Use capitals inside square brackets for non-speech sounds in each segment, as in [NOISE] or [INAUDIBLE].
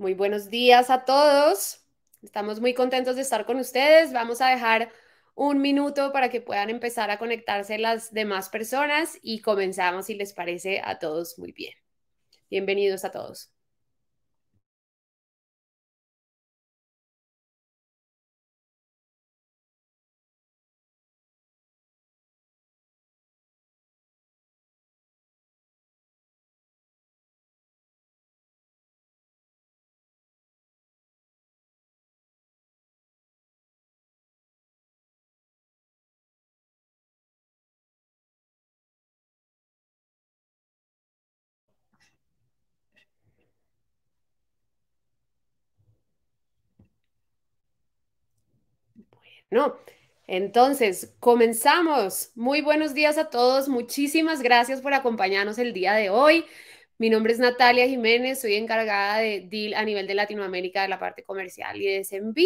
Muy buenos días a todos. Estamos muy contentos de estar con ustedes. Vamos a dejar un minuto para que puedan empezar a conectarse las demás personas y comenzamos, si les parece, a todos muy bien. Bienvenidos a todos. ¿no? Entonces, comenzamos. Muy buenos días a todos. Muchísimas gracias por acompañarnos el día de hoy. Mi nombre es Natalia Jiménez, soy encargada de Deal a nivel de Latinoamérica de la parte comercial y de SMB.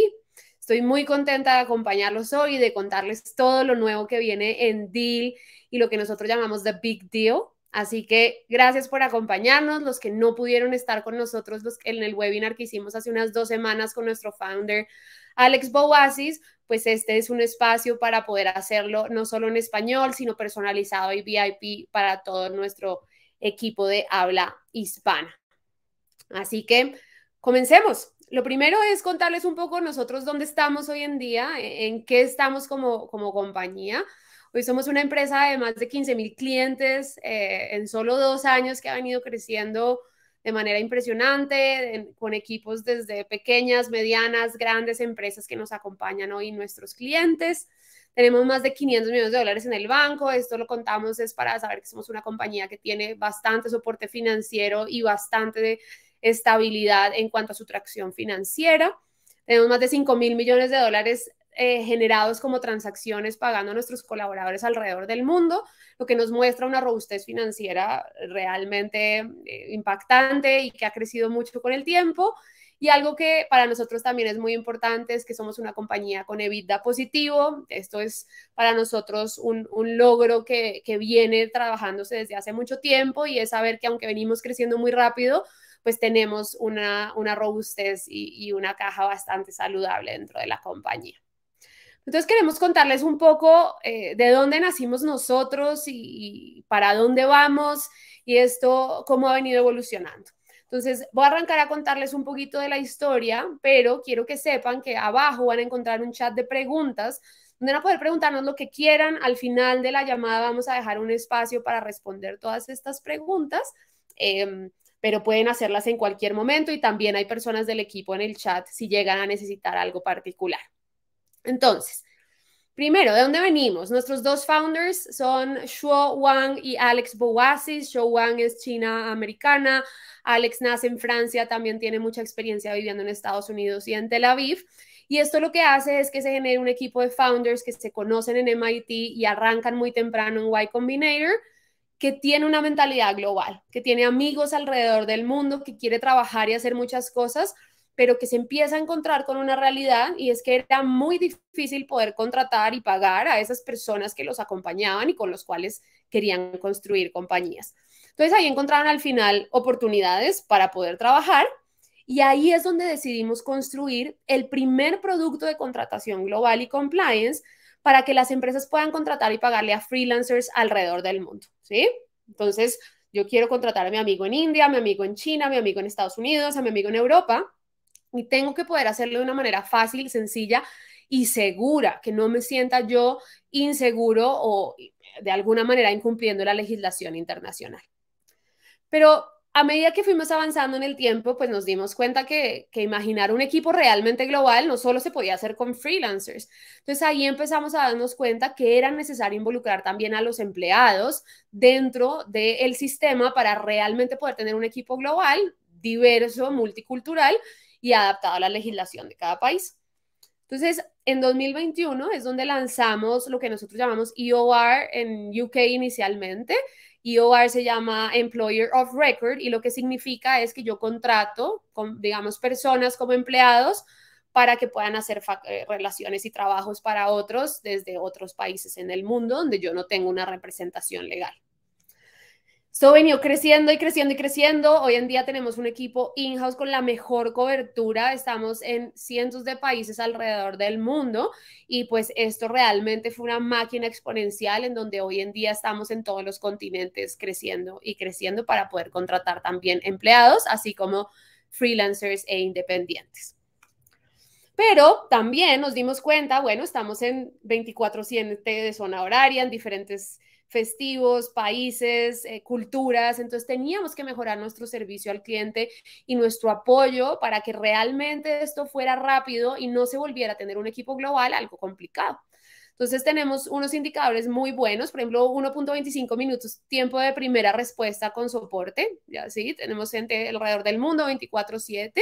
Estoy muy contenta de acompañarlos hoy y de contarles todo lo nuevo que viene en Deal y lo que nosotros llamamos The Big Deal. Así que gracias por acompañarnos, los que no pudieron estar con nosotros en el webinar que hicimos hace unas dos semanas con nuestro founder Alex Boasis, pues este es un espacio para poder hacerlo no solo en español, sino personalizado y VIP para todo nuestro equipo de habla hispana. Así que comencemos. Lo primero es contarles un poco nosotros dónde estamos hoy en día, e-, en qué estamos como, compañía. Hoy somos una empresa de más de 15 mil clientes eh, en solo dos años que ha venido creciendo de manera impresionante, con equipos desde pequeñas, medianas, grandes empresas que nos acompañan hoy nuestros clientes. Tenemos más de 500 millones de dólares en el banco. Esto lo contamos es para saber que somos una compañía que tiene bastante soporte financiero y bastante estabilidad en cuanto a su tracción financiera. Tenemos más de 5 mil millones de dólares eh, generados como transacciones pagando a nuestros colaboradores alrededor del mundo, lo que nos muestra una robustez financiera realmente eh, impactante y que ha crecido mucho con el tiempo. Y algo que para nosotros también es muy importante es que somos una compañía con EBITDA positivo. Esto es para nosotros un, logro que, viene trabajándose desde hace mucho tiempo y es saber que aunque venimos creciendo muy rápido, pues tenemos una, robustez y, una caja bastante saludable dentro de la compañía. Entonces queremos contarles un poco eh, de dónde nacimos nosotros y, para dónde vamos y esto cómo ha venido evolucionando. Entonces voy a arrancar a contarles un poquito de la historia, pero quiero que sepan que abajo van a encontrar un chat de preguntas donde van a poder preguntarnos lo que quieran. Al final de la llamada vamos a dejar un espacio para responder todas estas preguntas. Em, pero pueden hacerlas en cualquier momento y también hay personas del equipo en el chat si llegan a necesitar algo particular. Entonces, primero, ¿de dónde venimos? Nuestros dos founders son Shuo Wang y Alex Boasis. Shuo Wang es china americana, Alex nace en Francia, también tiene mucha experiencia viviendo en Estados Unidos y en Tel Aviv. Y esto lo que hace es que se genere un equipo de founders que se conocen en MIT y arrancan muy temprano en Y Combinator, que tiene una mentalidad global, que tiene amigos alrededor del mundo, que quiere trabajar y hacer muchas cosas pero que se empieza a encontrar con una realidad y es que era muy difícil poder contratar y pagar a esas personas que los acompañaban y con los cuales querían construir compañías. Entonces ahí encontraron al final oportunidades para poder trabajar y ahí es donde decidimos construir el primer producto de contratación global y compliance para que las empresas puedan contratar y pagarle a freelancers alrededor del mundo, ¿sí? Entonces, yo quiero contratar a mi amigo en India, a mi amigo en China, a mi amigo en Estados Unidos, a mi amigo en Europa, y tengo que poder hacerlo de una manera fácil, sencilla y segura, que no me sienta yo inseguro o eh, de alguna manera incumpliendo la legislación internacional. Pero a medida que fuimos avanzando en el tiempo, pues nos dimos cuenta que, que, imaginar un equipo realmente global no solo se podía hacer con freelancers. Entonces ahí empezamos a darnos cuenta que era necesario involucrar también a los empleados dentro del sistema para realmente poder tener un equipo global, diverso, multicultural y adaptado a la legislación de cada país. Entonces, en 2021 es donde lanzamos lo que nosotros llamamos EOR en UK inicialmente. EOR se llama Employer of Record y lo que significa es que yo contrato, con, digamos, personas como empleados para que puedan hacer eh, relaciones y trabajos para otros desde otros países en el mundo donde yo no tengo una representación legal. Esto venía creciendo y creciendo y creciendo. Hoy en día tenemos un equipo in-house con la mejor cobertura. Estamos en cientos de países alrededor del mundo y pues esto realmente fue una máquina exponencial en donde hoy en día estamos en todos los continentes creciendo y creciendo para poder contratar también empleados, así como freelancers e independientes. Pero también nos dimos cuenta, bueno, estamos en 24-7 de zona horaria, en diferentes festivos, países, eh, culturas. Entonces teníamos que mejorar nuestro servicio al cliente y nuestro apoyo para que realmente esto fuera rápido y no se volviera a tener un equipo global algo complicado. Entonces tenemos unos indicadores muy buenos, por ejemplo, 1.25 minutos tiempo de primera respuesta con soporte, ya sí, tenemos gente alrededor del mundo 24/7.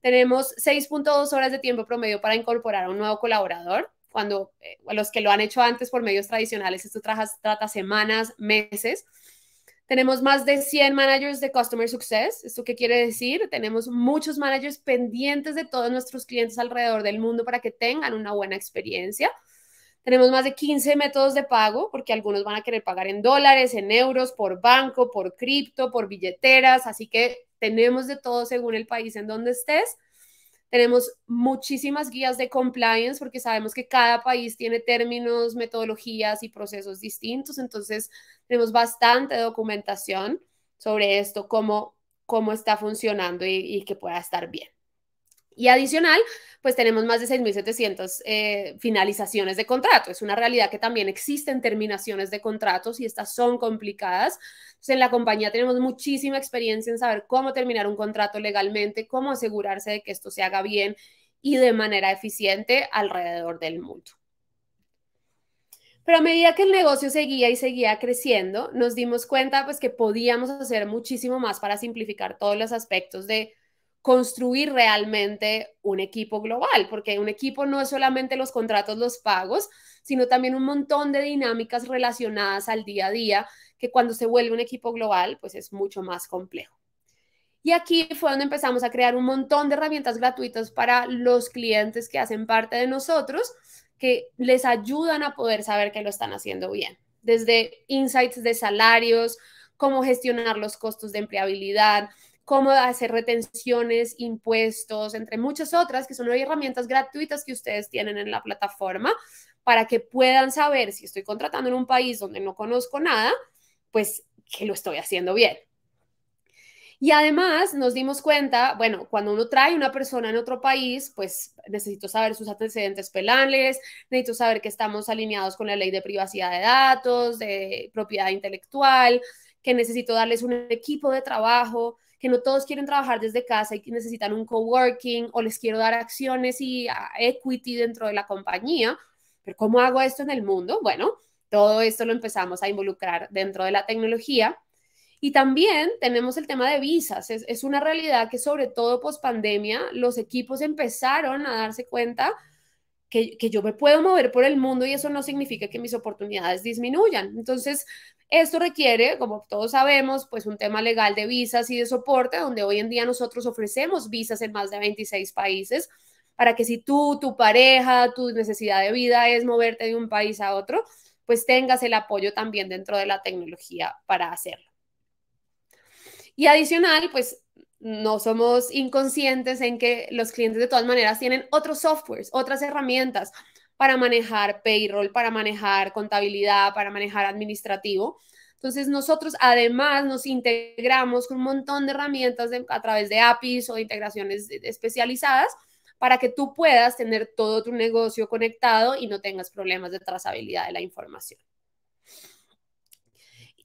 Tenemos 6.2 horas de tiempo promedio para incorporar a un nuevo colaborador cuando eh, los que lo han hecho antes por medios tradicionales, esto trata semanas, meses. Tenemos más de 100 managers de Customer Success. ¿Esto qué quiere decir? Tenemos muchos managers pendientes de todos nuestros clientes alrededor del mundo para que tengan una buena experiencia. Tenemos más de 15 métodos de pago, porque algunos van a querer pagar en dólares, en euros, por banco, por cripto, por billeteras. Así que tenemos de todo según el país en donde estés. Tenemos muchísimas guías de compliance porque sabemos que cada país tiene términos, metodologías y procesos distintos. Entonces, tenemos bastante documentación sobre esto, cómo, cómo está funcionando y, y que pueda estar bien. Y adicional, pues tenemos más de 6.700 eh, finalizaciones de contrato. Es una realidad que también existen terminaciones de contratos y estas son complicadas. Entonces, en la compañía tenemos muchísima experiencia en saber cómo terminar un contrato legalmente, cómo asegurarse de que esto se haga bien y de manera eficiente alrededor del mundo. Pero a medida que el negocio seguía y seguía creciendo, nos dimos cuenta pues que podíamos hacer muchísimo más para simplificar todos los aspectos de construir realmente un equipo global, porque un equipo no es solamente los contratos, los pagos, sino también un montón de dinámicas relacionadas al día a día, que cuando se vuelve un equipo global, pues es mucho más complejo. Y aquí fue donde empezamos a crear un montón de herramientas gratuitas para los clientes que hacen parte de nosotros, que les ayudan a poder saber que lo están haciendo bien, desde insights de salarios, cómo gestionar los costos de empleabilidad, cómo hacer retenciones, impuestos, entre muchas otras, que son hoy herramientas gratuitas que ustedes tienen en la plataforma para que puedan saber si estoy contratando en un país donde no conozco nada, pues que lo estoy haciendo bien. Y además nos dimos cuenta, bueno, cuando uno trae una persona en otro país, pues necesito saber sus antecedentes penales, necesito saber que estamos alineados con la ley de privacidad de datos, de propiedad intelectual, que necesito darles un equipo de trabajo, que no todos quieren trabajar desde casa y que necesitan un coworking o les quiero dar acciones y ah, equity dentro de la compañía. Pero ¿cómo hago esto en el mundo? Bueno, todo esto lo empezamos a involucrar dentro de la tecnología. Y también tenemos el tema de visas. Es, es una realidad que sobre todo post pandemia los equipos empezaron a darse cuenta que, yo me puedo mover por el mundo y eso no significa que mis oportunidades disminuyan. Entonces, esto requiere, como todos sabemos, pues un tema legal de visas y de soporte, donde hoy en día nosotros ofrecemos visas en más de 26 países para que si tú, tu pareja, tu necesidad de vida es moverte de un país a otro, pues tengas el apoyo también dentro de la tecnología para hacerlo. Y adicional, pues no somos inconscientes en que los clientes de todas maneras tienen otros softwares, otras herramientas para manejar payroll, para manejar contabilidad, para manejar administrativo. Entonces nosotros además nos integramos con un montón de herramientas a través de APIs o integraciones especializadas para que tú puedas tener todo tu negocio conectado y no tengas problemas de trazabilidad de la información.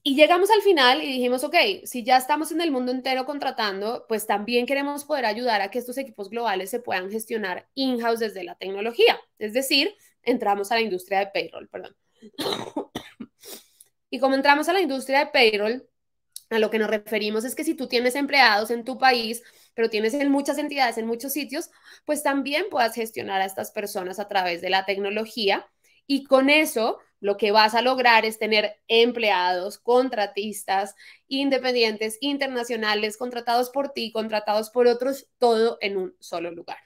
Y llegamos al final y dijimos, ok, si ya estamos en el mundo entero contratando, pues también queremos poder ayudar a que estos equipos globales se puedan gestionar in-house desde la tecnología. Es decir, entramos a la industria de payroll, perdón. [COUGHS] y como entramos a la industria de payroll, a lo que nos referimos es que si tú tienes empleados en tu país, pero tienes en muchas entidades, en muchos sitios, pues también puedas gestionar a estas personas a través de la tecnología. Y con eso lo que vas a lograr es tener empleados, contratistas, independientes, internacionales, contratados por ti, contratados por otros, todo en un solo lugar.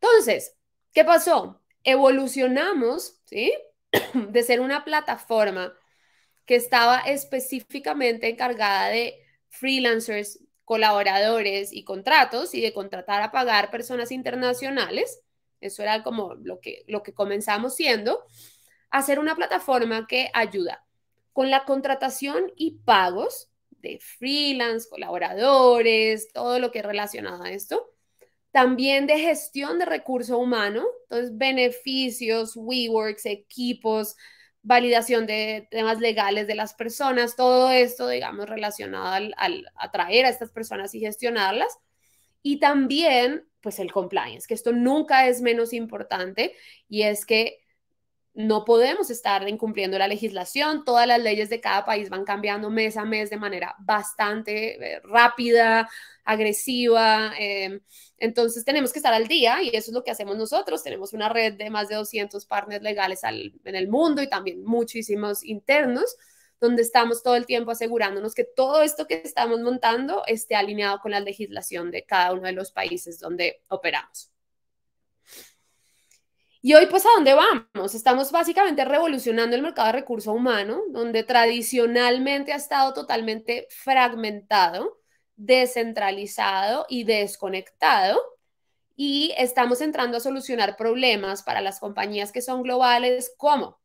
Entonces, ¿qué pasó? Evolucionamos, ¿sí? [CLEARS THROAT] De ser una plataforma que estaba específicamente encargada de freelancers, colaboradores y contratos y de contratar a pagar personas internacionales. Eso era como lo que, lo que comenzamos siendo hacer una plataforma que ayuda con la contratación y pagos de freelance, colaboradores, todo lo que es relacionado a esto. También de gestión de recurso humano, entonces beneficios, WeWorks, equipos, validación de temas legales de las personas, todo esto, digamos, relacionado al, al atraer a estas personas y gestionarlas. Y también, pues el compliance, que esto nunca es menos importante y es que no podemos estar incumpliendo la legislación, todas las leyes de cada país van cambiando mes a mes de manera bastante eh, rápida, agresiva, em, entonces tenemos que estar al día y eso es lo que hacemos nosotros, tenemos una red de más de 200 partners legales en el mundo y también muchísimos internos donde estamos todo el tiempo asegurándonos que todo esto que estamos montando esté alineado con la legislación de cada uno de los países donde operamos. Y hoy, pues, ¿a dónde vamos? Estamos básicamente revolucionando el mercado de recursos humanos, donde tradicionalmente ha estado totalmente fragmentado, descentralizado y desconectado. Y estamos entrando a solucionar problemas para las compañías que son globales, como,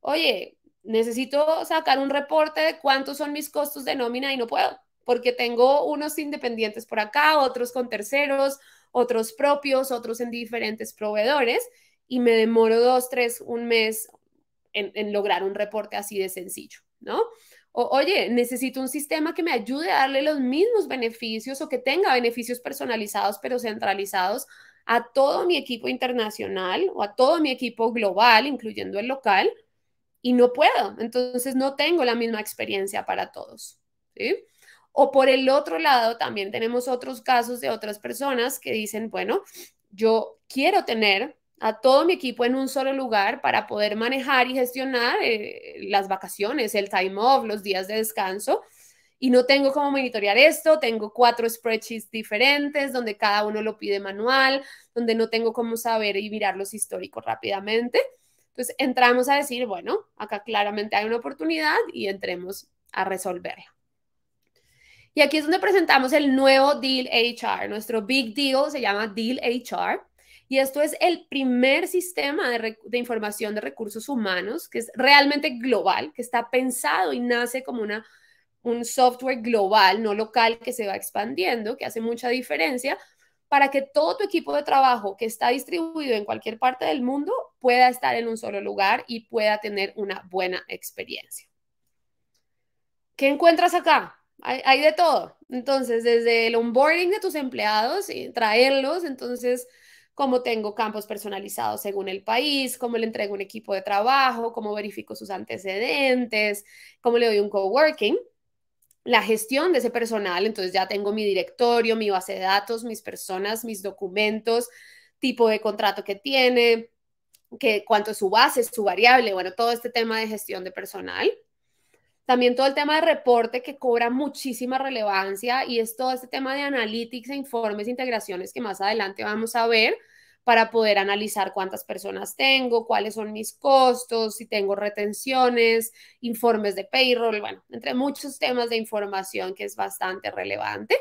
oye, necesito sacar un reporte de cuántos son mis costos de nómina y no puedo, porque tengo unos independientes por acá, otros con terceros, otros propios, otros en diferentes proveedores y me demoro dos, tres, un mes en, lograr un reporte así de sencillo, ¿no? O, oye, necesito un sistema que me ayude a darle los mismos beneficios o que tenga beneficios personalizados pero centralizados a todo mi equipo internacional o a todo mi equipo global, incluyendo el local, y no puedo. Entonces no tengo la misma experiencia para todos. ¿sí? O por el otro lado, también tenemos otros casos de otras personas que dicen, bueno, yo quiero tener a todo mi equipo en un solo lugar para poder manejar y gestionar eh, las vacaciones, el time off, los días de descanso. Y no tengo cómo monitorear esto, tengo cuatro spreadsheets diferentes donde cada uno lo pide manual, donde no tengo cómo saber y mirar los históricos rápidamente. Entonces entramos a decir, bueno, acá claramente hay una oportunidad y entremos a resolverla. Y aquí es donde presentamos el nuevo Deal HR. Nuestro Big Deal se llama Deal HR y esto es el primer sistema de, información de recursos humanos que es realmente global, que está pensado y nace como una, un software global, no local, que se va expandiendo, que hace mucha diferencia para que todo tu equipo de trabajo que está distribuido en cualquier parte del mundo pueda estar en un solo lugar y pueda tener una buena experiencia. ¿Qué encuentras acá? hay de todo. Entonces, desde el onboarding de tus empleados y traerlos, entonces cómo tengo campos personalizados según el país, cómo le entrego un equipo de trabajo, cómo verifico sus antecedentes, cómo le doy un coworking, la gestión de ese personal, entonces ya tengo mi directorio, mi base de datos, mis personas, mis documentos, tipo de contrato que tiene, que cuánto es su base, su variable, bueno, todo este tema de gestión de personal. También todo el tema de reporte que cobra muchísima relevancia y es todo este tema de analytics e informes e integraciones que más adelante vamos a ver para poder analizar cuántas personas tengo, cuáles son mis costos, si tengo retenciones, informes de payroll, bueno, entre muchos temas de información que es bastante relevante.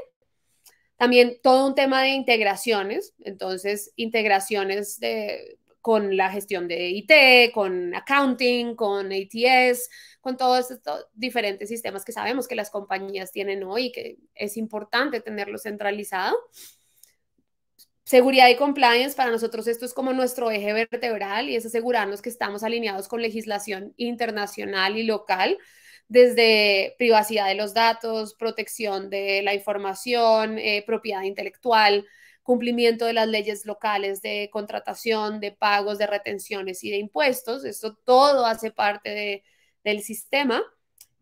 También todo un tema de integraciones, entonces integraciones de con la gestión de IT, con accounting, con ATS, con todos estos diferentes sistemas que sabemos que las compañías tienen hoy y que es importante tenerlo centralizado. Seguridad y compliance, para nosotros esto es como nuestro eje vertebral y es asegurarnos que estamos alineados con legislación internacional y local, desde privacidad de los datos, protección de la información, eh, propiedad intelectual, cumplimiento de las leyes locales de contratación, de pagos, de retenciones y de impuestos. Esto todo hace parte de, del sistema.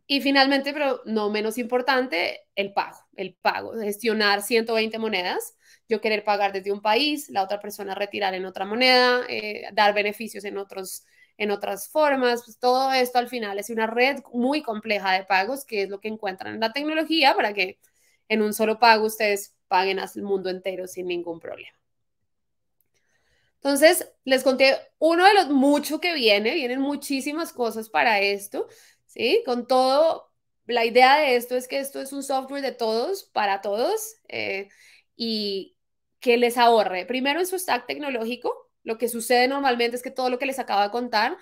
Y finalmente, pero no menos importante, el pago, el pago, gestionar 120 monedas, yo querer pagar desde un país, la otra persona retirar en otra moneda, eh, dar beneficios en, otros, en otras formas, pues todo esto al final es una red muy compleja de pagos, que es lo que encuentran en la tecnología para que en un solo pago ustedes paguen el mundo entero sin ningún problema. Entonces, les conté uno de los mucho que viene, vienen muchísimas cosas para esto, ¿sí? Con todo, la idea de esto es que esto es un software de todos, para todos, eh, y que les ahorre, primero en su stack tecnológico, lo que sucede normalmente es que todo lo que les acabo de contar,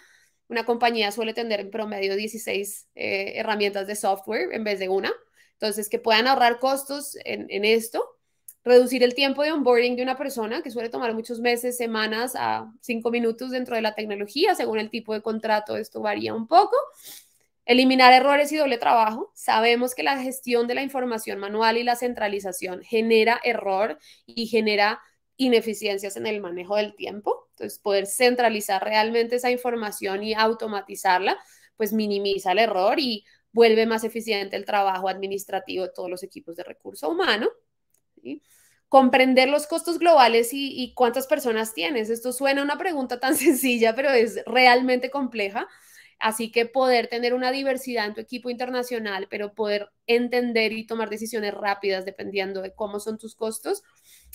una compañía suele tener en promedio 16 eh, herramientas de software en vez de una, entonces que puedan ahorrar costos en, en esto, reducir el tiempo de onboarding de una persona que suele tomar muchos meses, semanas a cinco minutos dentro de la tecnología, según el tipo de contrato, esto varía un poco. Eliminar errores y doble trabajo. Sabemos que la gestión de la información manual y la centralización genera error y genera ineficiencias en el manejo del tiempo. Entonces, poder centralizar realmente esa información y automatizarla, pues minimiza el error y vuelve más eficiente el trabajo administrativo de todos los equipos de recurso humano. Comprender los costos globales y, cuántas personas tienes. Esto suena una pregunta tan [LAUGHS] sencilla, pero es realmente compleja. Así que poder tener una diversidad en tu equipo internacional, pero poder entender y tomar decisiones rápidas dependiendo de cómo son tus costos,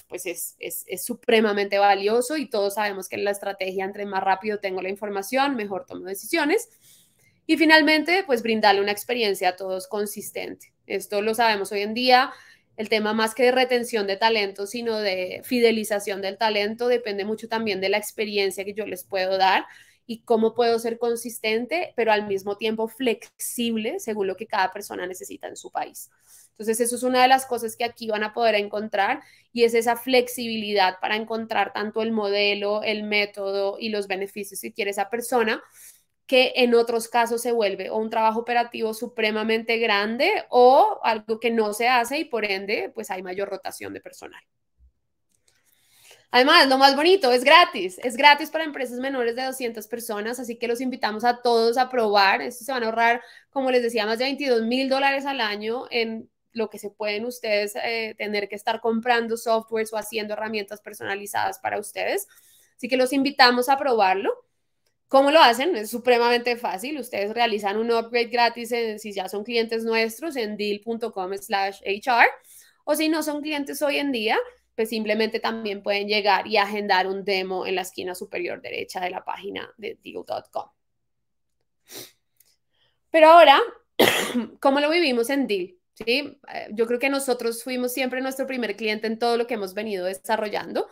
pues es, es supremamente valioso y todos sabemos que la estrategia, entre más rápido tengo la información, mejor tomo decisiones. Y finalmente, pues brindarle una experiencia a todos consistente. Esto lo sabemos hoy en día, el tema más que de retención de talento, sino de fidelización del talento, depende mucho también de la experiencia que yo les puedo dar y cómo puedo ser consistente, pero al mismo tiempo flexible según lo que cada persona necesita en su país. Entonces, eso es una de las cosas que aquí van a poder encontrar y es esa flexibilidad para encontrar tanto el modelo, el método y los beneficios que quiere esa persona, que en otros casos se vuelve o un trabajo operativo supremamente grande o algo que no se hace y por ende pues hay mayor rotación de personal. Además, lo más bonito, es gratis, es gratis para empresas menores de 200 personas, así que los invitamos a todos a probar. se van a ahorrar, como les decía, más de 22 mil dólares al año en lo que se pueden ustedes eh, tener que estar comprando softwares o haciendo herramientas personalizadas para ustedes. Así que los invitamos a probarlo. ¿Cómo lo hacen? Es supremamente fácil. Ustedes realizan un upgrade gratis si ya son clientes nuestros en deal.com slash HR o si no son clientes hoy en día, pues simplemente también pueden llegar y agendar un demo en la esquina superior derecha de la página de deal.com. Pero ahora, [CLEARS THROAT] ¿cómo lo vivimos en Deal? ¿Sí? Eh, yo creo que nosotros fuimos siempre nuestro primer cliente en todo lo que hemos venido desarrollando.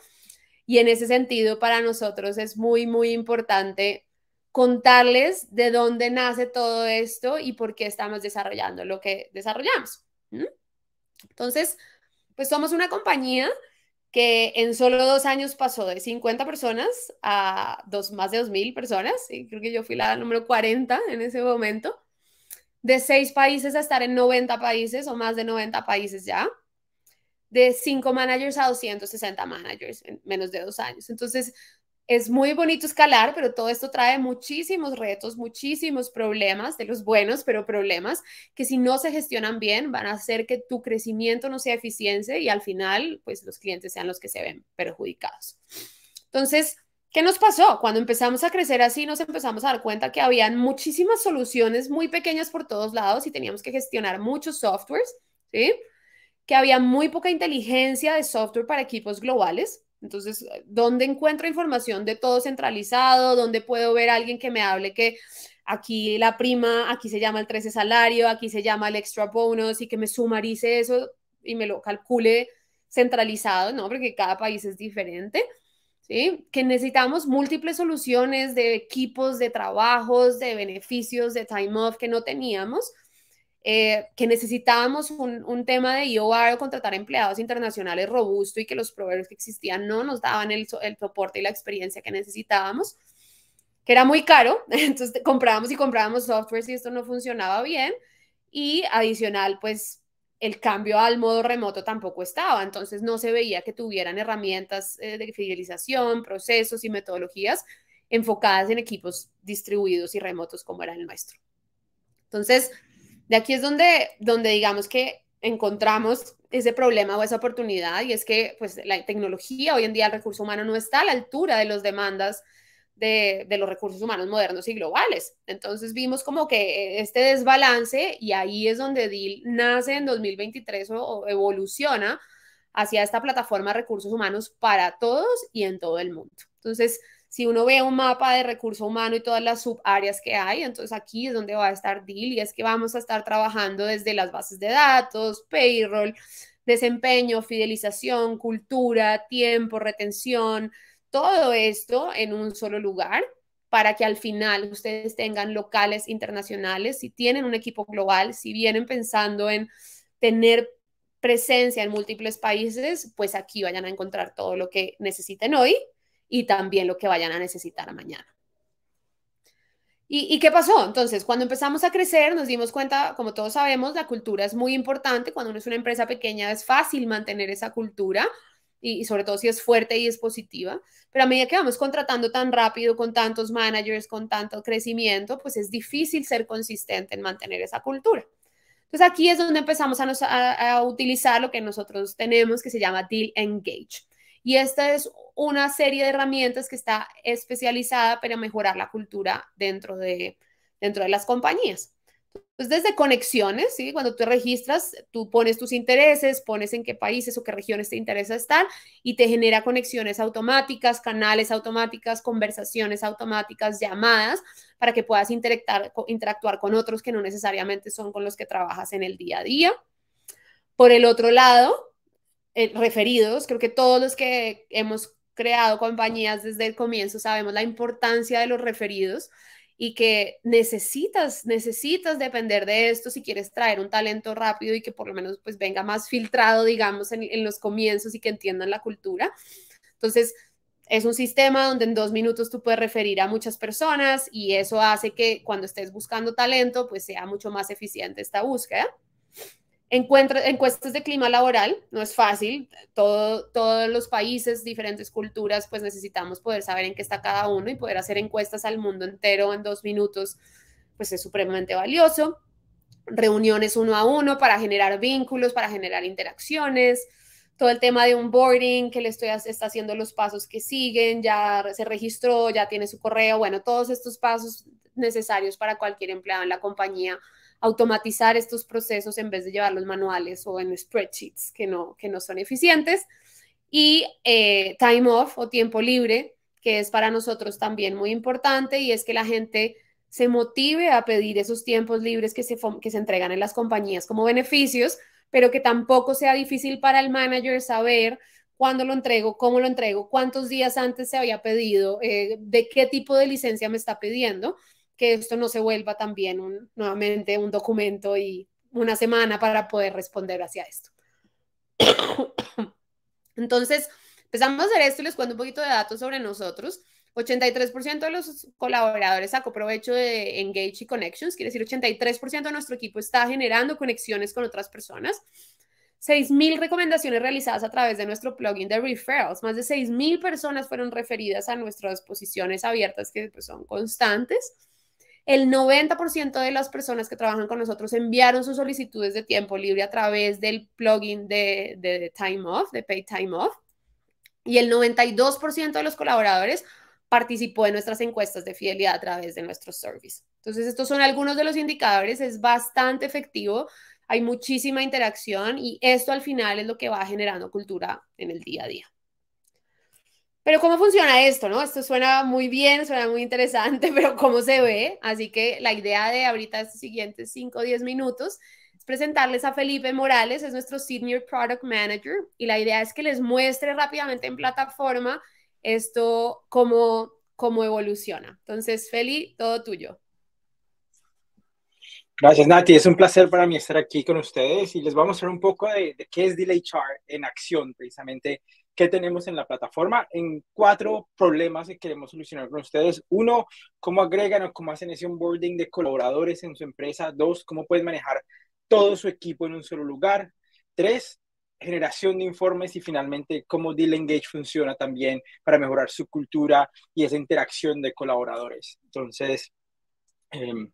Y en ese sentido, para nosotros es muy, muy importante contarles de dónde nace todo esto y por qué estamos desarrollando lo que desarrollamos. Entonces, pues somos una compañía que en solo dos años pasó de 50 personas a dos, más de 2.000 personas, y creo que yo fui la número 40 en ese momento, de seis países a estar en 90 países o más de 90 países ya, de cinco managers a 260 managers en menos de dos años. Entonces, es muy bonito escalar, pero todo esto trae muchísimos retos, muchísimos problemas, de los buenos, pero problemas que si no se gestionan bien van a hacer que tu crecimiento no sea eficiente y al final, pues los clientes sean los que se ven perjudicados. Entonces, ¿qué nos pasó? Cuando empezamos a crecer así, nos empezamos a dar cuenta que habían muchísimas soluciones muy pequeñas por todos lados y teníamos que gestionar muchos softwares, ¿sí? Que había muy poca inteligencia de software para equipos globales entonces, ¿dónde encuentro información de todo centralizado? ¿Dónde puedo ver a alguien que me hable que aquí la prima, aquí se llama el 13 salario, aquí se llama el extra bonus y que me sumarice eso y me lo calcule centralizado, ¿no? Porque cada país es diferente. ¿Sí? que necesitamos múltiples soluciones de equipos, de trabajos, de beneficios, de time off que no teníamos. Eh, que necesitábamos un, tema de IOR o contratar empleados internacionales robusto y que los proveedores que existían no nos daban el, el soporte y la experiencia que necesitábamos, que era muy caro, [LAUGHS] entonces comprábamos y comprábamos software si esto no funcionaba bien y adicional, pues el cambio al modo remoto tampoco estaba, entonces no se veía que tuvieran herramientas eh, de fidelización, procesos y metodologías enfocadas en equipos distribuidos y remotos como era el nuestro. Entonces, de aquí es donde, donde digamos que encontramos ese problema o esa oportunidad y es que pues la tecnología hoy en día el recurso humano no está a la altura de las demandas de, de, los recursos humanos modernos y globales. Entonces vimos como que este desbalance y ahí es donde DIL nace en 2023 o, o evoluciona hacia esta plataforma de recursos humanos para todos y en todo el mundo. Entonces, si uno ve un mapa de recurso humano y todas las subáreas que hay, entonces aquí es donde va a estar DIL y es que vamos a estar trabajando desde las bases de datos, payroll, desempeño, fidelización, cultura, tiempo, retención, todo esto en un solo lugar para que al final ustedes tengan locales internacionales, si tienen un equipo global, si vienen pensando en tener presencia en múltiples países, pues aquí vayan a encontrar todo lo que necesiten hoy y también lo que vayan a necesitar mañana. ¿Y, qué pasó? Entonces, cuando empezamos a crecer, nos dimos cuenta, como todos sabemos, la cultura es muy importante. Cuando uno es una empresa pequeña, es fácil mantener esa cultura y, sobre todo si es fuerte y es positiva. Pero a medida que vamos contratando tan rápido, con tantos managers, con tanto crecimiento, pues es difícil ser consistente en mantener esa cultura. Entonces, aquí es donde empezamos a, utilizar lo que nosotros tenemos que se llama Deal Engage. Y esta es una serie de herramientas que está especializada para mejorar la cultura dentro de, dentro de las compañías. Entonces, pues desde conexiones, ¿sí? cuando tú registras, tú pones tus intereses, pones en qué países o qué regiones te interesa estar y te genera conexiones automáticas, canales automáticas, conversaciones automáticas, llamadas para que puedas interactuar, con otros que no necesariamente son con los que trabajas en el día a día. Por el otro lado, eh, referidos, creo que todos los que hemos creado compañías desde el comienzo, sabemos la importancia de los referidos y que necesitas, necesitas depender de esto si quieres traer un talento rápido y que por lo menos pues venga más filtrado, digamos, en, en los comienzos y que entiendan la cultura. Entonces, es un sistema donde en dos minutos tú puedes referir a muchas personas y eso hace que cuando estés buscando talento, pues sea mucho más eficiente esta búsqueda encuestas de clima laboral, no es fácil, todos los países, diferentes culturas, pues necesitamos poder saber en qué está cada uno y poder hacer encuestas al mundo entero en dos minutos, pues es supremamente valioso. Reuniones uno a uno para generar vínculos, para generar interacciones, todo el tema de onboarding, que le estoy, está haciendo los pasos que siguen, ya se registró, ya tiene su correo, bueno, todos estos pasos necesarios para cualquier empleado en la compañía automatizar estos procesos en vez de llevarlos manuales o en spreadsheets que no, que no son eficientes. Y eh, time off o tiempo libre, que es para nosotros también muy importante y es que la gente se motive a pedir esos tiempos libres que se, que se entregan en las compañías como beneficios, pero que tampoco sea difícil para el manager saber cuándo lo entrego, cómo lo entrego, cuántos días antes se había pedido, eh, de qué tipo de licencia me está pidiendo que esto no se vuelva también un, nuevamente un documento y una semana para poder responder hacia esto. [COUGHS] Entonces, empezamos a hacer esto y les cuento un poquito de datos sobre nosotros. 83% de los colaboradores sacó provecho de Engage y Connections, quiere decir 83% de nuestro equipo está generando conexiones con otras personas. 6.000 recomendaciones realizadas a través de nuestro plugin de referrals. Más de 6.000 personas fueron referidas a nuestras posiciones abiertas que pues son constantes. El 90% de las personas que trabajan con nosotros enviaron sus solicitudes de tiempo libre a través del plugin de, Time Off, de Pay Time Off. Y el 92% de los colaboradores participó en nuestras encuestas de fidelidad a través de nuestro service. Entonces, estos son algunos de los indicadores. Es bastante efectivo hay muchísima interacción y esto al final es lo que va generando cultura en el día a día. Pero ¿cómo funciona esto? ¿no? Esto suena muy bien, suena muy interesante, [LAUGHS] pero ¿cómo se ve? Así que la idea de ahorita estos siguientes 5 o 10 minutos es presentarles a Felipe Morales, es nuestro Senior Product Manager, y la idea es que les muestre rápidamente en plataforma esto cómo, cómo evoluciona. Entonces, Feli, todo tuyo. Gracias, Nati. Es un placer para mí estar aquí con ustedes y les vamos a mostrar un poco de, de qué es Delay Chart en acción, precisamente que tenemos en la plataforma en cuatro problemas que queremos solucionar con ustedes. Uno, cómo agregan o cómo hacen ese onboarding de colaboradores en su empresa. Dos, cómo pueden manejar todo su equipo en un solo lugar. Tres, generación de informes y finalmente cómo Deal Engage funciona también para mejorar su cultura y esa interacción de colaboradores. Entonces, em,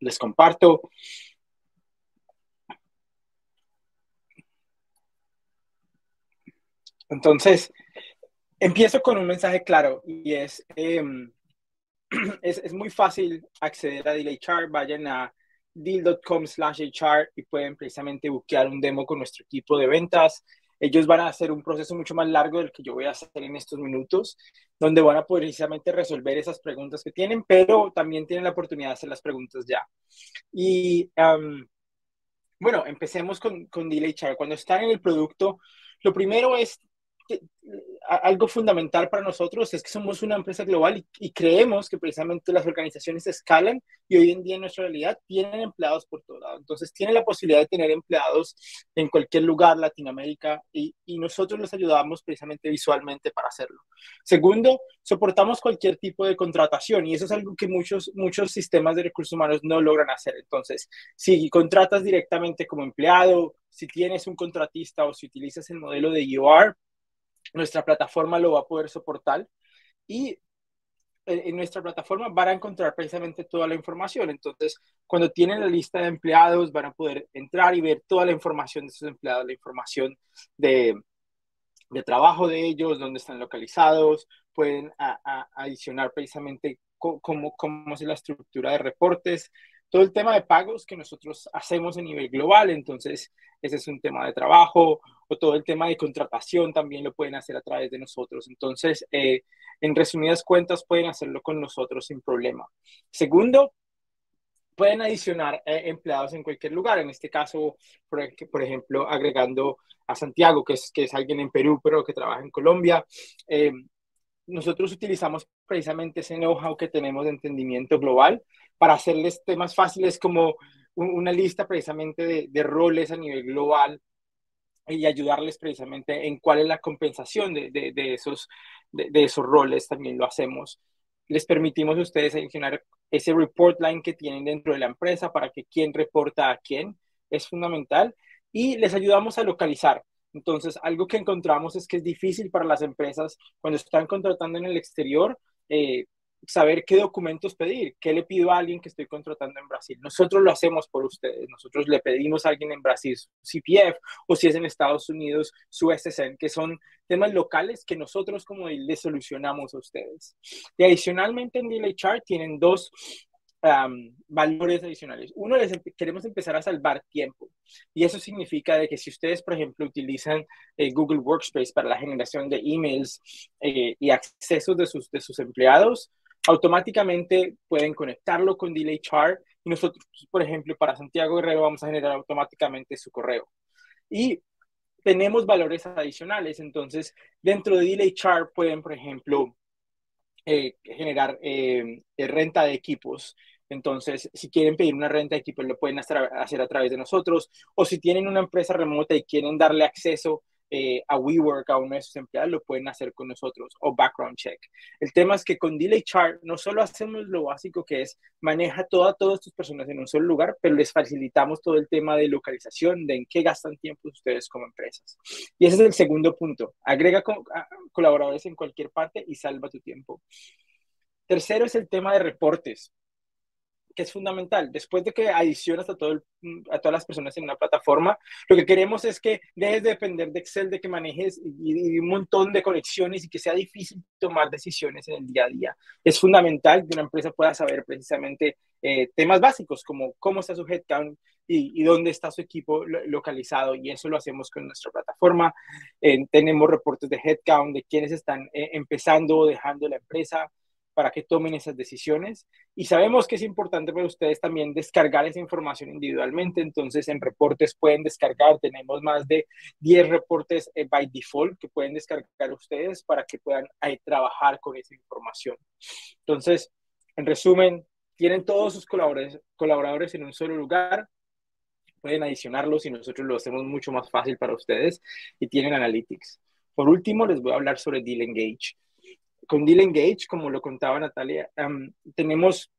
les comparto. Entonces, empiezo con un mensaje claro y es, em, [CLEARS THROAT] es, muy fácil acceder a DelayChart. vayan a deal.com slash HR y pueden precisamente buquear un demo con nuestro equipo de ventas. Ellos van a hacer un proceso mucho más largo del que yo voy a hacer en estos minutos, donde van a poder precisamente resolver esas preguntas que tienen, pero también tienen la oportunidad de hacer las preguntas ya. Y em, bueno, empecemos con, con Cuando están en el producto, lo primero es algo fundamental para nosotros es que somos una empresa global y, creemos que precisamente las organizaciones escalan y hoy en día en nuestra realidad tienen empleados por todo lado. Entonces tienen la posibilidad de tener empleados en cualquier lugar, Latinoamérica, y, nosotros los ayudamos precisamente visualmente para hacerlo. Segundo, soportamos cualquier tipo de contratación y eso es algo que muchos, muchos sistemas de recursos humanos no logran hacer. Entonces, si contratas directamente como empleado, si tienes un contratista o si utilizas el modelo de UR, nuestra plataforma lo va a poder soportar y en, nuestra plataforma van a encontrar precisamente toda la información. Entonces, cuando tienen la lista de empleados, van a poder entrar y ver toda la información de sus empleados, la información de, trabajo de ellos, dónde están localizados, pueden adicionar precisamente cómo, cómo es la estructura de reportes, todo el tema de pagos que nosotros hacemos a nivel global. Entonces, ese es un tema de trabajo o todo el tema de contratación también lo pueden hacer a través de nosotros. Entonces, eh, en resumidas cuentas, pueden hacerlo con nosotros sin problema. Segundo, pueden adicionar eh, empleados en cualquier lugar. En este caso, por, ejemplo, agregando a Santiago, que es, que es alguien en Perú, pero que trabaja en Colombia. Eh, nosotros utilizamos precisamente ese know-how que tenemos de entendimiento global para hacerles temas fáciles como una lista precisamente de, roles a nivel global y ayudarles precisamente en cuál es la compensación de, esos, de, esos roles, también lo hacemos. Les permitimos a ustedes adicionar ese report line que tienen dentro de la empresa para que quién reporta a quién, es fundamental, y les ayudamos a localizar. Entonces, algo que encontramos es que es difícil para las empresas cuando están contratando en el exterior, eh, saber qué documentos pedir, qué le pido a alguien que estoy contratando en Brasil. Nosotros lo hacemos por ustedes, nosotros le pedimos a alguien en Brasil su CPF o si es en Estados Unidos su SSN, que son temas locales que nosotros como le solucionamos a ustedes. Y adicionalmente en DLHR tienen dos valores adicionales. Uno, les queremos empezar a salvar tiempo. Y eso significa de que si ustedes, por ejemplo, utilizan eh, Google Workspace para la generación de emails eh, y accesos de de sus empleados, automáticamente pueden conectarlo con Delay Chart y nosotros, por ejemplo, para Santiago Guerrero vamos a generar automáticamente su correo. Y tenemos valores adicionales, entonces dentro de Delay Chart pueden, por ejemplo, eh, generar eh, renta de equipos. Entonces, si quieren pedir una renta de equipos, lo pueden hacer a través de nosotros. O si tienen una empresa remota y quieren darle acceso eh, a WeWork, a uno de sus empleados, lo pueden hacer con nosotros o background check. El tema es que con Delay Chart no solo hacemos lo básico que es maneja toda, todas tus personas en un solo lugar, pero les facilitamos todo el tema de localización, de en qué gastan tiempo ustedes como empresas. Y ese es el segundo punto. Agrega colaboradores en cualquier parte y salva tu tiempo. Tercero es el tema de reportes que es fundamental. Después de que adicionas a, todo a todas las personas en una plataforma, lo que queremos es que dejes de depender de Excel, de que manejes y, un montón de conexiones y que sea difícil tomar decisiones en el día a día. Es fundamental que una empresa pueda saber precisamente eh, temas básicos como cómo está su headcount y, dónde está su equipo localizado. Y eso lo hacemos con nuestra plataforma. Eh, tenemos reportes de headcount, de quienes están eh, empezando o dejando la empresa para que tomen esas decisiones. Y sabemos que es importante para ustedes también descargar esa información individualmente. Entonces, en reportes pueden descargar. Tenemos más de 10 reportes eh, by default que pueden descargar ustedes para que puedan eh, trabajar con esa información. Entonces, en resumen, tienen todos sus colaboradores, colaboradores en un solo lugar. Pueden adicionarlos y nosotros lo hacemos mucho más fácil para ustedes. Y tienen Analytics. Por último, les voy a hablar sobre Deal Engage con Dylan Engage, como lo contaba Natalia, tenemos,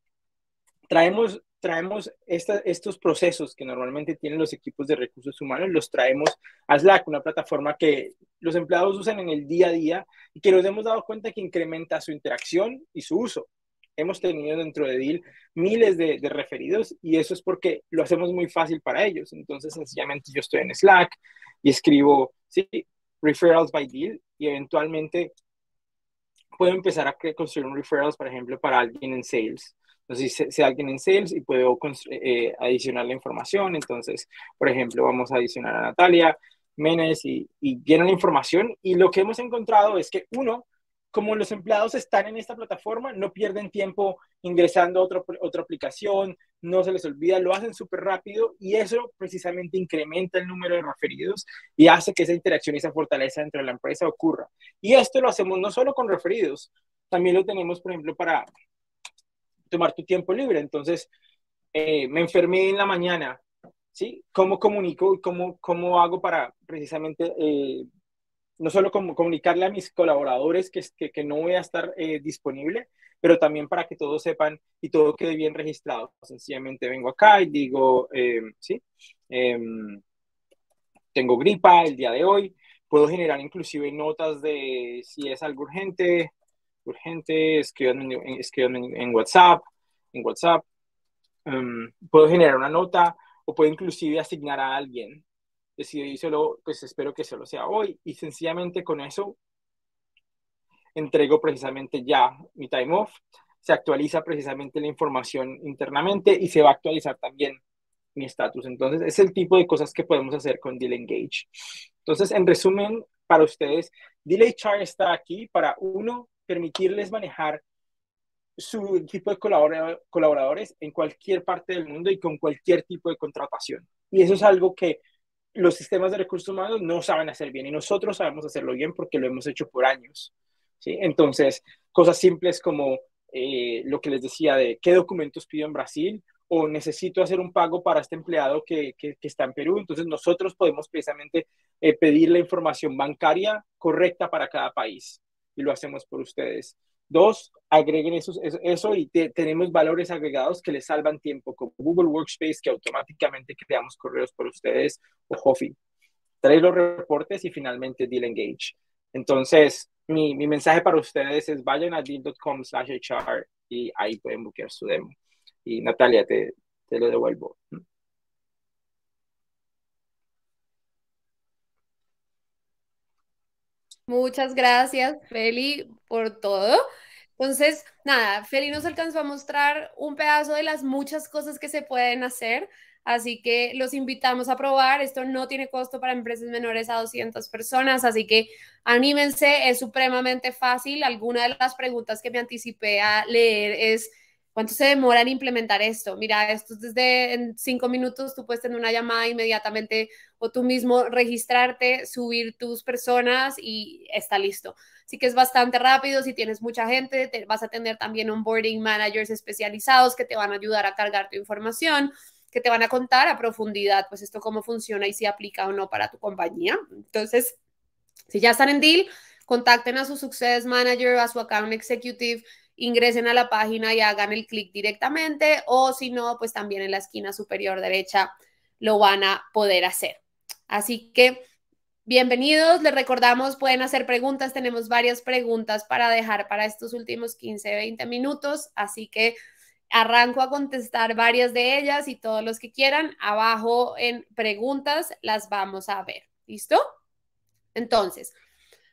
traemos, traemos estos procesos que normalmente tienen los equipos de recursos humanos, los traemos a Slack, una plataforma que los empleados usan en el día a día y que nos hemos dado cuenta que incrementa su interacción y su uso. Hemos tenido dentro de Deal miles de, referidos y eso es porque lo hacemos muy fácil para ellos. Entonces, sencillamente yo estoy en Slack y escribo, sí, referrals by Deal y eventualmente puedo empezar a construir un referral, por ejemplo, para alguien en sales. Entonces, si, alguien en sales y puedo eh, adicionar la información, entonces, por ejemplo, vamos a adicionar a Natalia Menes y, y la información. Y lo que hemos encontrado es que, uno, como los empleados están en esta plataforma, no pierden tiempo ingresando a otra aplicación, no se les olvida, lo hacen súper rápido y eso precisamente incrementa el número de referidos y hace que esa interacción y esa fortaleza entre la empresa ocurra. Y esto lo hacemos no solo con referidos, también lo tenemos, por ejemplo, para tomar tu tiempo libre. Entonces, eh, me enfermé en la mañana, ¿sí? ¿Cómo comunico y cómo, cómo hago para precisamente... Eh, no solo como comunicarle a mis colaboradores que, no voy a estar eh, disponible, pero también para que todos sepan y todo quede bien registrado. Sencillamente vengo acá y digo, em, sí, em, tengo gripa el día de hoy, puedo generar inclusive notas de si es algo urgente, urgente, escriban en, WhatsApp, en WhatsApp, em, puedo generar una nota o puedo inclusive asignar a alguien decidí solo, pues espero que solo sea hoy. Y sencillamente con eso entrego precisamente ya mi time off. Se actualiza precisamente la información internamente y se va a actualizar también mi estatus. Entonces, es el tipo de cosas que podemos hacer con Deal Engage. Entonces, en resumen, para ustedes, delay HR está aquí para, uno, permitirles manejar su equipo de colaboradores en cualquier parte del mundo y con cualquier tipo de contratación. Y eso es algo que los sistemas de recursos humanos no saben hacer bien y nosotros sabemos hacerlo bien porque lo hemos hecho por años. ¿sí? Entonces, cosas simples como eh, lo que les decía de qué documentos pido en Brasil o necesito hacer un pago para este empleado que, está en Perú. Entonces nosotros podemos precisamente eh, pedir la información bancaria correcta para cada país y lo hacemos por ustedes. Dos, agreguen eso, y tenemos valores agregados que les salvan tiempo, como Google Workspace, que automáticamente creamos correos por ustedes, o Hofi. Trae los reportes y finalmente Deal Engage. Entonces, mi, mensaje para ustedes es vayan a deal.com slash HR y ahí pueden buquear su demo. Y Natalia, te, te lo devuelvo. Muchas gracias, Feli, por todo. Entonces, nada, Feli nos alcanzó a mostrar un pedazo de las muchas cosas que se pueden hacer. Así que los invitamos a probar. Esto no tiene costo para empresas menores a 200 personas. Así que anímense, es supremamente fácil. Alguna de las preguntas que me anticipé a leer es ¿Cuánto se demora en implementar esto? Mira, esto es desde en cinco minutos, tú puedes tener una llamada inmediatamente o tú mismo registrarte, subir tus personas y está listo. Así que es bastante rápido, si tienes mucha gente, vas a tener también onboarding managers especializados que te van a ayudar a cargar tu información que te van a contar a profundidad, pues esto cómo funciona y si aplica o no para tu compañía. Entonces, si ya están en deal, contacten a su success manager, a su account executive ingresen a la página y hagan el clic directamente o si no, pues también en la esquina superior derecha lo van a poder hacer. Así que bienvenidos, les recordamos, pueden hacer preguntas, tenemos varias preguntas para dejar para estos últimos 15, 20 minutos, así que arranco a contestar varias de ellas y todos los que quieran, abajo en preguntas las vamos a ver. ¿Listo? Entonces,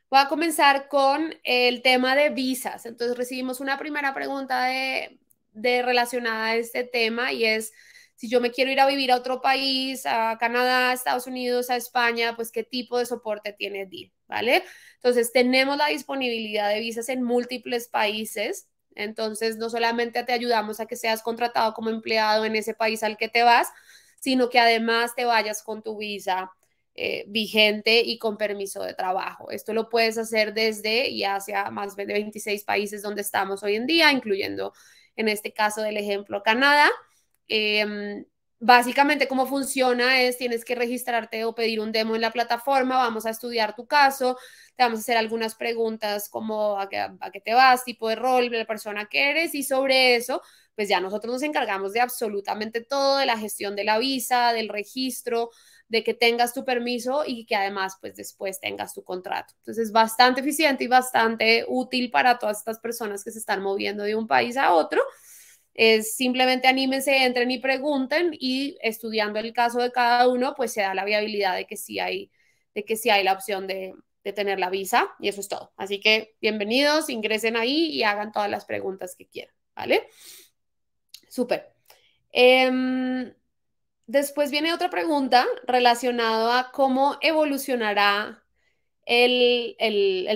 Voy a comenzar con el tema de visas. Entonces recibimos una primera pregunta de, relacionada a este tema y es si yo me quiero ir a vivir a otro país, a Canadá, a Estados Unidos, a España, pues qué tipo de soporte tiene DI, ¿vale? Entonces tenemos la disponibilidad de visas en múltiples países. Entonces no solamente te ayudamos a que seas contratado como empleado en ese país al que te vas, sino que además te vayas con tu visa eh, vigente y con permiso de trabajo. Esto lo puedes hacer desde y hacia más de 26 países donde estamos hoy en día, incluyendo en este caso del ejemplo Canadá. Em, básicamente cómo funciona es, tienes que registrarte o pedir un demo en la plataforma, vamos a estudiar tu caso, te vamos a hacer algunas preguntas como a qué, a qué te vas, tipo de rol, la persona que eres y sobre eso, pues ya nosotros nos encargamos de absolutamente todo, de la gestión de la visa, del registro, de que tengas tu permiso y que además pues después tengas tu contrato. Entonces es bastante eficiente y bastante útil para todas estas personas que se están moviendo de un país a otro. Es simplemente anímense, entren y pregunten y estudiando el caso de cada uno pues se da la viabilidad de que sí hay, de que sí hay la opción de, de tener la visa y eso es todo. Así que bienvenidos, ingresen ahí y hagan todas las preguntas que quieran, ¿vale? Súper. Em, después viene otra pregunta relacionada a cómo evolucionará el,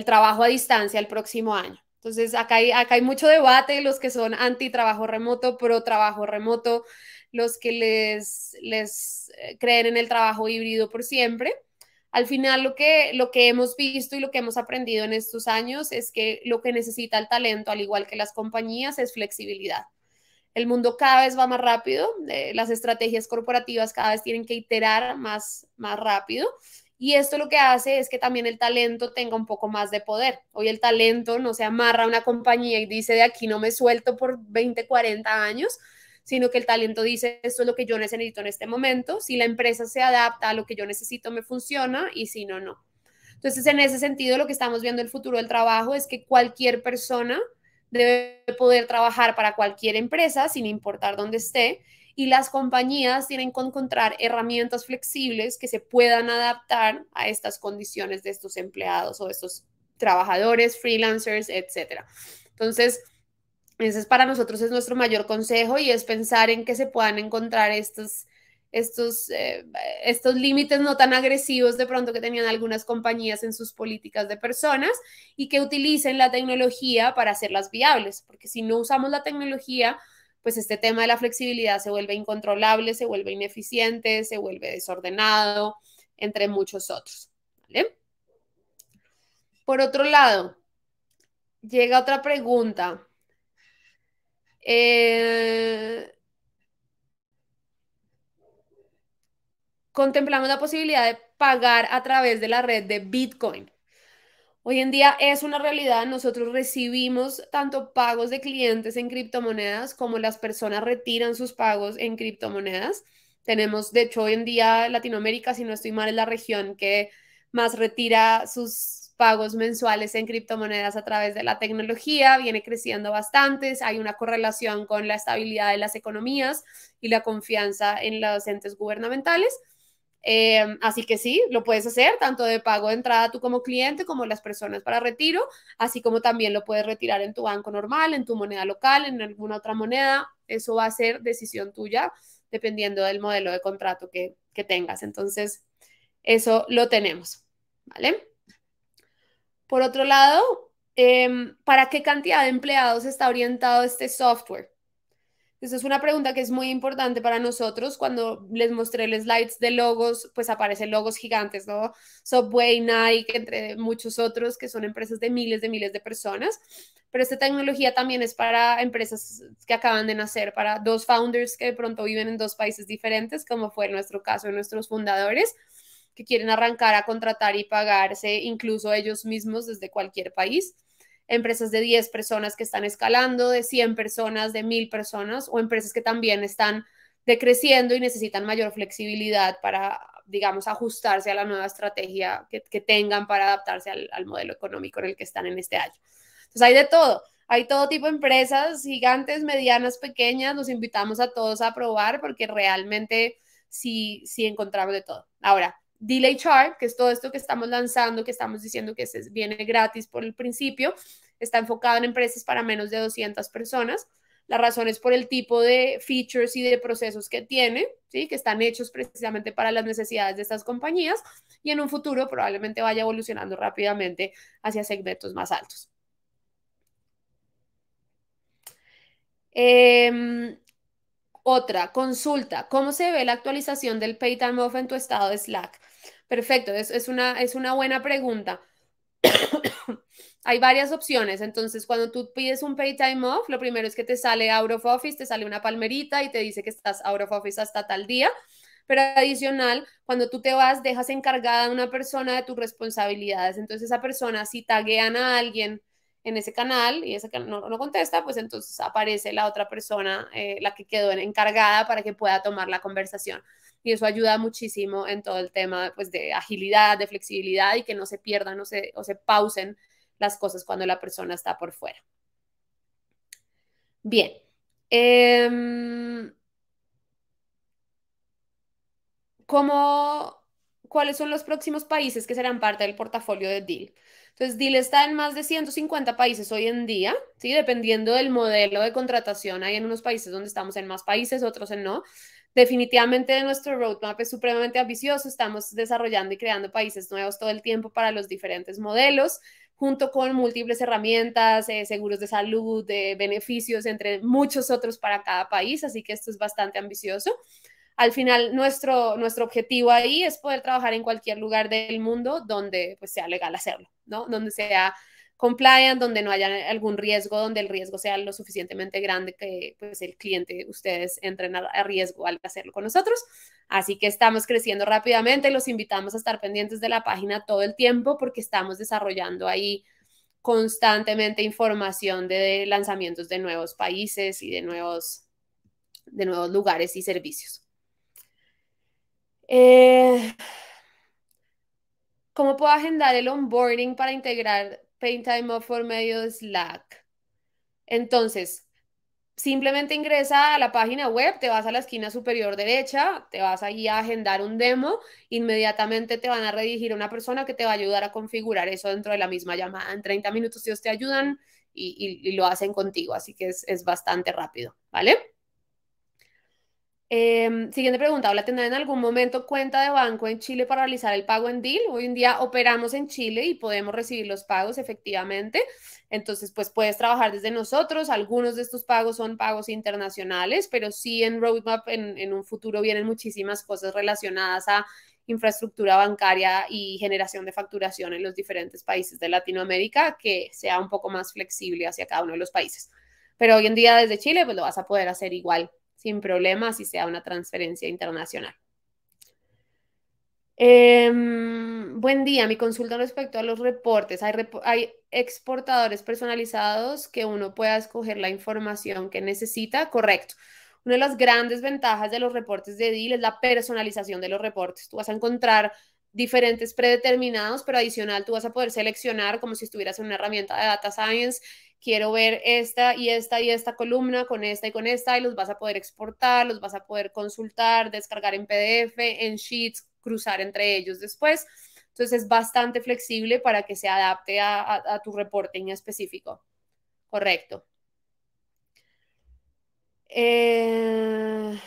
trabajo a distancia el próximo año. Entonces, acá hay, acá hay mucho debate, los que son anti trabajo remoto, pro trabajo remoto, los que les, les eh, creen en el trabajo híbrido por siempre. Al final, lo que, lo que hemos visto y lo que hemos aprendido en estos años es que lo que necesita el talento, al igual que las compañías, es flexibilidad el mundo cada vez va más rápido, eh, las estrategias corporativas cada vez tienen que iterar más, más rápido. Y esto lo que hace es que también el talento tenga un poco más de poder. Hoy el talento no se amarra a una compañía y dice de aquí no me suelto por 20, 40 años, sino que el talento dice esto es lo que yo necesito en este momento. Si la empresa se adapta a lo que yo necesito, me funciona y si no, no. Entonces, en ese sentido, lo que estamos viendo el futuro del trabajo es que cualquier persona debe poder trabajar para cualquier empresa, sin importar dónde esté, y las compañías tienen que encontrar herramientas flexibles que se puedan adaptar a estas condiciones de estos empleados o estos trabajadores, freelancers, etc. Entonces, ese es para nosotros es nuestro mayor consejo y es pensar en que se puedan encontrar estas estos, eh, estos límites no tan agresivos de pronto que tenían algunas compañías en sus políticas de personas y que utilicen la tecnología para hacerlas viables, porque si no usamos la tecnología, pues este tema de la flexibilidad se vuelve incontrolable, se vuelve ineficiente, se vuelve desordenado, entre muchos otros. Por otro lado, llega otra pregunta. Eh, contemplamos la posibilidad de pagar a través de la red de Bitcoin. Hoy en día es una realidad, nosotros recibimos tanto pagos de clientes en criptomonedas como las personas retiran sus pagos en criptomonedas. Tenemos, de hecho, hoy en día Latinoamérica, si no estoy mal, es la región que más retira sus pagos mensuales en criptomonedas a través de la tecnología, viene creciendo bastante, hay una correlación con la estabilidad de las economías y la confianza en los entes gubernamentales. Em, así que sí, lo puedes hacer tanto de pago de entrada tú como cliente como las personas para retiro, así como también lo puedes retirar en tu banco normal, en tu moneda local, en alguna otra moneda. Eso va a ser decisión tuya dependiendo del modelo de contrato que, tengas. Entonces, eso lo tenemos, ¿vale? Por otro lado, em, ¿para qué cantidad de empleados está orientado este software? Esa es una pregunta que es muy importante para nosotros. Cuando les mostré el slides de logos, pues aparecen logos gigantes, ¿no? Subway, Nike, entre muchos otros, que son empresas de miles de miles de personas. Pero esta tecnología también es para empresas que acaban de nacer, para dos founders que de pronto viven en dos países diferentes, como fue nuestro caso, de nuestros fundadores, que quieren arrancar a contratar y pagarse incluso ellos mismos desde cualquier país empresas de 10 personas que están escalando, de 100 personas, de 1000 personas, o empresas que también están decreciendo y necesitan mayor flexibilidad para, digamos, ajustarse a la nueva estrategia que, tengan para adaptarse al, modelo económico en el que están en este año. Entonces hay de todo. Hay todo tipo de empresas, gigantes, medianas, pequeñas. Los invitamos a todos a probar porque realmente sí, sí encontramos de todo. Ahora, Delay Chart, que es todo esto que estamos lanzando, que estamos diciendo que se viene gratis por el principio, está enfocado en empresas para menos de 200 personas. La razón es por el tipo de features y de procesos que tiene, ¿sí? que están hechos precisamente para las necesidades de estas compañías y en un futuro probablemente vaya evolucionando rápidamente hacia segmentos más altos. Em, otra, consulta, ¿cómo se ve la actualización del Pay Time Off en tu estado de Slack? Perfecto, es, una, buena pregunta. [COUGHS] Hay varias opciones, entonces cuando tú pides un pay time off, lo primero es que te sale out of office, te sale una palmerita y te dice que estás out of office hasta tal día, pero adicional, cuando tú te vas, dejas encargada a una persona de tus responsabilidades, entonces esa persona, si taguean a alguien, en ese canal y ese canal no, contesta, pues entonces aparece la otra persona, eh, la que quedó encargada para que pueda tomar la conversación y eso ayuda muchísimo en todo el tema pues, de agilidad, de flexibilidad y que no se pierdan o se, pausen las cosas cuando la persona está por fuera. Bien. Em, ¿Cuáles son los próximos países que serán parte del portafolio de DIL? Entonces, DIL está en más de 150 países hoy en día, ¿sí? dependiendo del modelo de contratación. Hay en unos países donde estamos en más países, otros en no, Definitivamente nuestro roadmap es supremamente ambicioso, estamos desarrollando y creando países nuevos todo el tiempo para los diferentes modelos, junto con múltiples herramientas, eh, seguros de salud, de beneficios, entre muchos otros para cada país, así que esto es bastante ambicioso. Al final, nuestro, nuestro objetivo ahí es poder trabajar en cualquier lugar del mundo donde pues, sea legal hacerlo, ¿no? Donde sea compliant, donde no haya algún riesgo, donde el riesgo sea lo suficientemente grande que pues, el cliente, ustedes entren a, riesgo al hacerlo con nosotros. Así que estamos creciendo rápidamente, los invitamos a estar pendientes de la página todo el tiempo porque estamos desarrollando ahí constantemente información de, lanzamientos de nuevos países y de nuevos, de nuevos lugares y servicios. Eh, ¿Cómo puedo agendar el onboarding para integrar Paint Time Up por medio Slack. Entonces, simplemente ingresa a la página web, te vas a la esquina superior derecha, te vas ahí a agendar un demo, inmediatamente te van a redigir una persona que te va a ayudar a configurar eso dentro de la misma llamada. En 30 minutos ellos te ayudan y, lo hacen contigo, así que es, es bastante rápido, ¿vale? Em, siguiente pregunta, ¿habla tendrá en algún momento cuenta de banco en Chile para realizar el pago en deal? Hoy en día operamos en Chile y podemos recibir los pagos efectivamente. Entonces, pues puedes trabajar desde nosotros. Algunos de estos pagos son pagos internacionales, pero sí en Roadmap en, en un futuro vienen muchísimas cosas relacionadas a infraestructura bancaria y generación de facturación en los diferentes países de Latinoamérica que sea un poco más flexible hacia cada uno de los países. Pero hoy en día desde Chile, pues lo vas a poder hacer igual sin problemas si sea una transferencia internacional. Em, buen día, mi consulta respecto a los reportes. Hay, exportadores personalizados que uno pueda escoger la información que necesita. Correcto. Una de las grandes ventajas de los reportes de DIL es la personalización de los reportes. Tú vas a encontrar diferentes predeterminados, pero adicional tú vas a poder seleccionar como si estuvieras en una herramienta de data science quiero ver esta y esta y esta columna con esta y con esta y los vas a poder exportar, los vas a poder consultar, descargar en PDF, en sheets, cruzar entre ellos después. Entonces es bastante flexible para que se adapte a, tu reporte en específico. Correcto. Eh,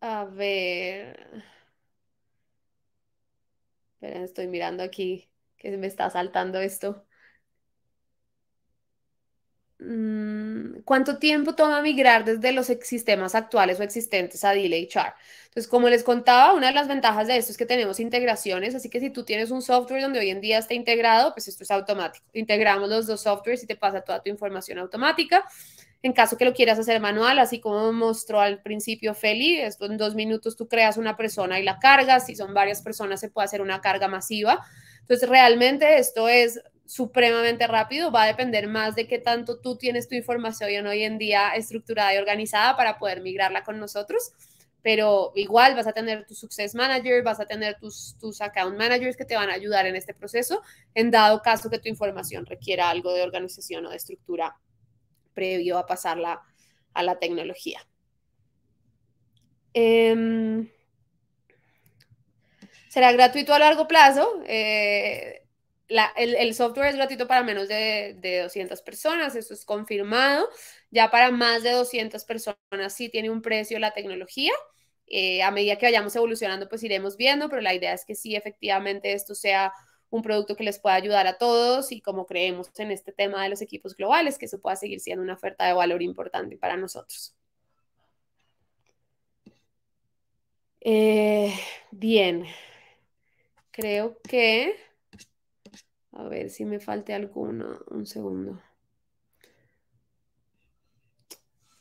a ver estoy mirando aquí que me está saltando esto. Mm, ¿Cuánto tiempo toma migrar desde los sistemas actuales o existentes a DLHR? Entonces, como les contaba, una de las ventajas de esto es que tenemos integraciones, así que si tú tienes un software donde hoy en día está integrado, pues esto es automático. Integramos los dos softwares y te pasa toda tu información automática. En caso que lo quieras hacer manual, así como mostró al principio Feli, esto en dos minutos tú creas una persona y la cargas, si son varias personas se puede hacer una carga masiva. Entonces, realmente esto es supremamente rápido, va a depender más de qué tanto tú tienes tu información hoy en día estructurada y organizada para poder migrarla con nosotros pero igual vas a tener tu success manager, vas a tener tus, tus account managers que te van a ayudar en este proceso, en dado caso que tu información requiera algo de organización o de estructura previo a pasarla a la tecnología. Em, será gratuito a largo plazo. Eh, el, software es gratuito para menos de, 200 personas, eso es confirmado. Ya para más de 200 personas sí tiene un precio la tecnología. Eh, a medida que vayamos evolucionando, pues iremos viendo, pero la idea es que sí, efectivamente, esto sea un producto que les pueda ayudar a todos y como creemos en este tema de los equipos globales, que eso pueda seguir siendo una oferta de valor importante para nosotros. Eh, bien, creo que, a ver si me falte alguno, un segundo.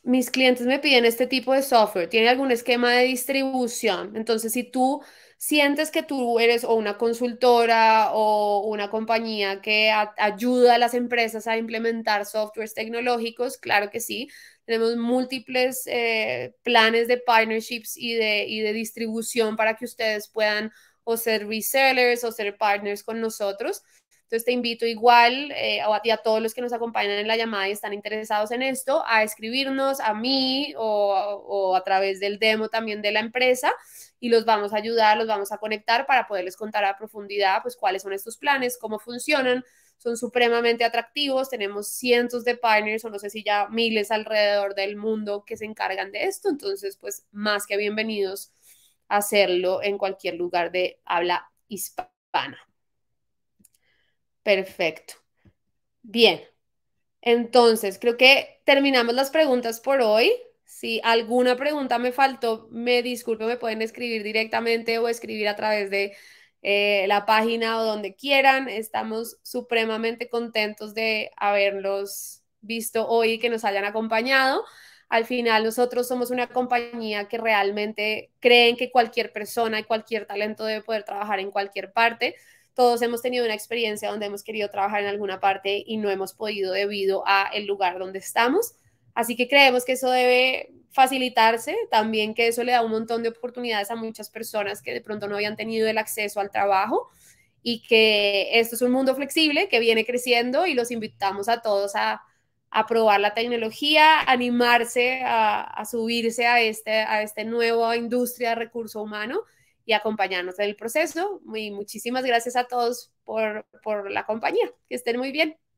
Mis clientes me piden este tipo de software, tiene algún esquema de distribución. Entonces, si tú sientes que tú eres o una consultora o una compañía que ayuda a las empresas a implementar softwares tecnológicos, claro que sí. Tenemos múltiples eh, planes de partnerships y de, y de distribución para que ustedes puedan o ser resellers o ser partners con nosotros. Entonces te invito igual eh, a, a, todos los que nos acompañan en la llamada y están interesados en esto a escribirnos a mí o, o a través del demo también de la empresa y los vamos a ayudar, los vamos a conectar para poderles contar a profundidad pues cuáles son estos planes, cómo funcionan. Son supremamente atractivos, tenemos cientos de partners o no sé si ya miles alrededor del mundo que se encargan de esto, entonces pues más que bienvenidos a hacerlo en cualquier lugar de habla hispana. Perfecto. Bien. Entonces, creo que terminamos las preguntas por hoy. Si alguna pregunta me faltó, me disculpo, me pueden escribir directamente o escribir a través de eh, la página o donde quieran. Estamos supremamente contentos de haberlos visto hoy y que nos hayan acompañado. Al final nosotros somos una compañía que realmente creen que cualquier persona y cualquier talento debe poder trabajar en cualquier parte todos hemos tenido una experiencia donde hemos querido trabajar en alguna parte y no hemos podido debido a el lugar donde estamos. Así que creemos que eso debe facilitarse, también que eso le da un montón de oportunidades a muchas personas que de pronto no habían tenido el acceso al trabajo y que esto es un mundo flexible que viene creciendo y los invitamos a todos a, probar la tecnología, animarse a, subirse a, este, a esta nueva industria de recurso humano y acompañarnos en el proceso. Muy, muchísimas gracias a todos por, por la compañía. Que estén muy bien.